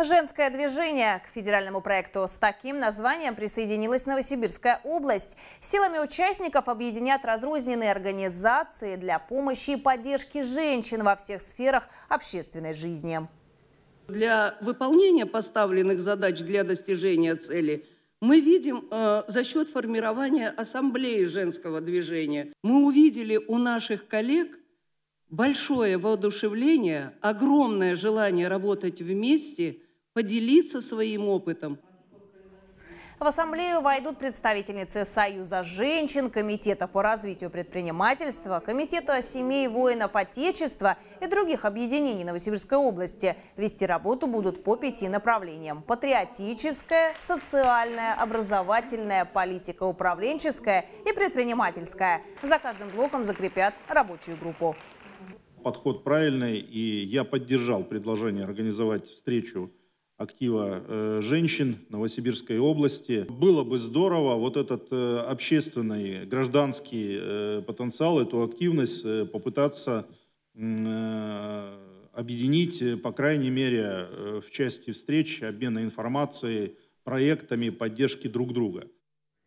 Женское движение. К федеральному проекту с таким названием присоединилась Новосибирская область. Силами участников объединят разрозненные организации для помощи и поддержки женщин во всех сферах общественной жизни. Для выполнения поставленных задач для достижения цели – мы видим э, за счет формирования ассамблеи женского движения. Мы увидели у наших коллег большое воодушевление, огромное желание работать вместе – поделиться своим опытом. В ассамблею войдут представительницы Союза женщин, Комитета по развитию предпринимательства, Комитета семей воинов Отечества и других объединений Новосибирской области. Вести работу будут по пяти направлениям. Патриотическая, социальная, образовательная, политика управленческая и предпринимательская. За каждым блоком закрепят рабочую группу. Подход правильный, и я поддержал предложение организовать встречу актива э, женщин Новосибирской области. Было бы здорово вот этот э, общественный, гражданский э, потенциал, эту активность попытаться объединить, по крайней мере, в части встреч, обмена информацией, проектами поддержки друг друга.